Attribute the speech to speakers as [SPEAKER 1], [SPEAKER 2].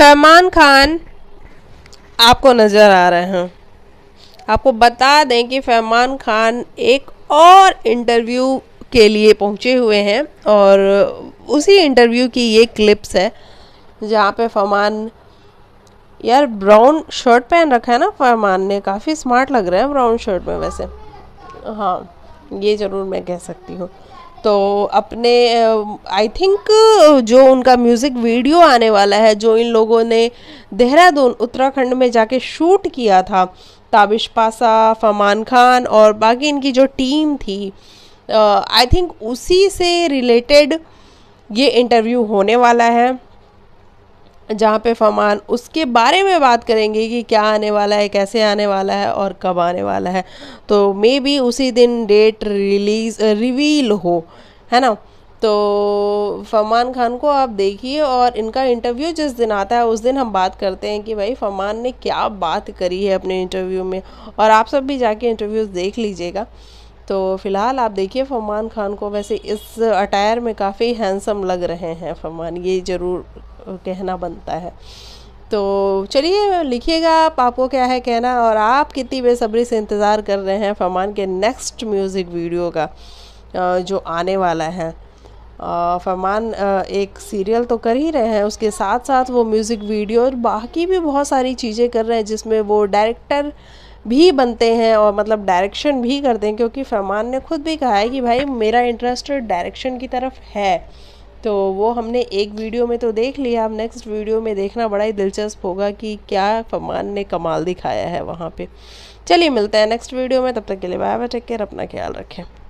[SPEAKER 1] सलमान खान आपको नज़र आ रहे हैं आपको बता दें कि फैमान खान एक और इंटरव्यू के लिए पहुंचे हुए हैं और उसी इंटरव्यू की ये क्लिप्स है जहाँ पे फरमान यार ब्राउन शर्ट पहन रखा है ना फरमान ने काफ़ी स्मार्ट लग रहा है ब्राउन शर्ट में वैसे हाँ ये ज़रूर मैं कह सकती हूँ तो अपने आई थिंक जो उनका म्यूज़िक वीडियो आने वाला है जो इन लोगों ने देहरादून उत्तराखंड में जाके शूट किया था ताबिश पासा फमान खान और बाकी इनकी जो टीम थी आई थिंक उसी से रिलेटेड ये इंटरव्यू होने वाला है जहाँ पे फमान उसके बारे में बात करेंगे कि क्या आने वाला है कैसे आने वाला है और कब आने वाला है तो मे बी उसी दिन डेट रिलीज़ रिवील हो है ना तो फरमान खान को आप देखिए और इनका इंटरव्यू जिस दिन आता है उस दिन हम बात करते हैं कि भाई फरमान ने क्या बात करी है अपने इंटरव्यू में और आप सब भी जाके इंटरव्यूज़ देख लीजिएगा तो फ़िलहाल आप देखिए फरमान खान को वैसे इस अटायर में काफ़ी हैंडसम लग रहे हैं फरमान ये ज़रूर कहना बनता है तो चलिए लिखिएगा आप आपको क्या है कहना और आप कितनी बेसब्री से इंतज़ार कर रहे हैं फरमान के नेक्स्ट म्यूज़िक वीडियो का जो आने वाला है फरमान एक सीरियल तो कर ही रहे हैं उसके साथ साथ वो म्यूज़िक वीडियो और बाकी भी बहुत सारी चीज़ें कर रहे हैं जिसमें वो डायरेक्टर भी बनते हैं और मतलब डायरेक्शन भी करते हैं क्योंकि फरमान ने खुद भी कहा है कि भाई मेरा इंटरेस्ट डायरेक्शन की तरफ है तो वो हमने एक वीडियो में तो देख लिया अब नेक्स्ट वीडियो में देखना बड़ा ही दिलचस्प होगा कि क्या फमान ने कमाल दिखाया है वहाँ पे चलिए मिलते हैं नेक्स्ट वीडियो में तब तक के लिए बाय बाय टेक केयर अपना ख्याल रखें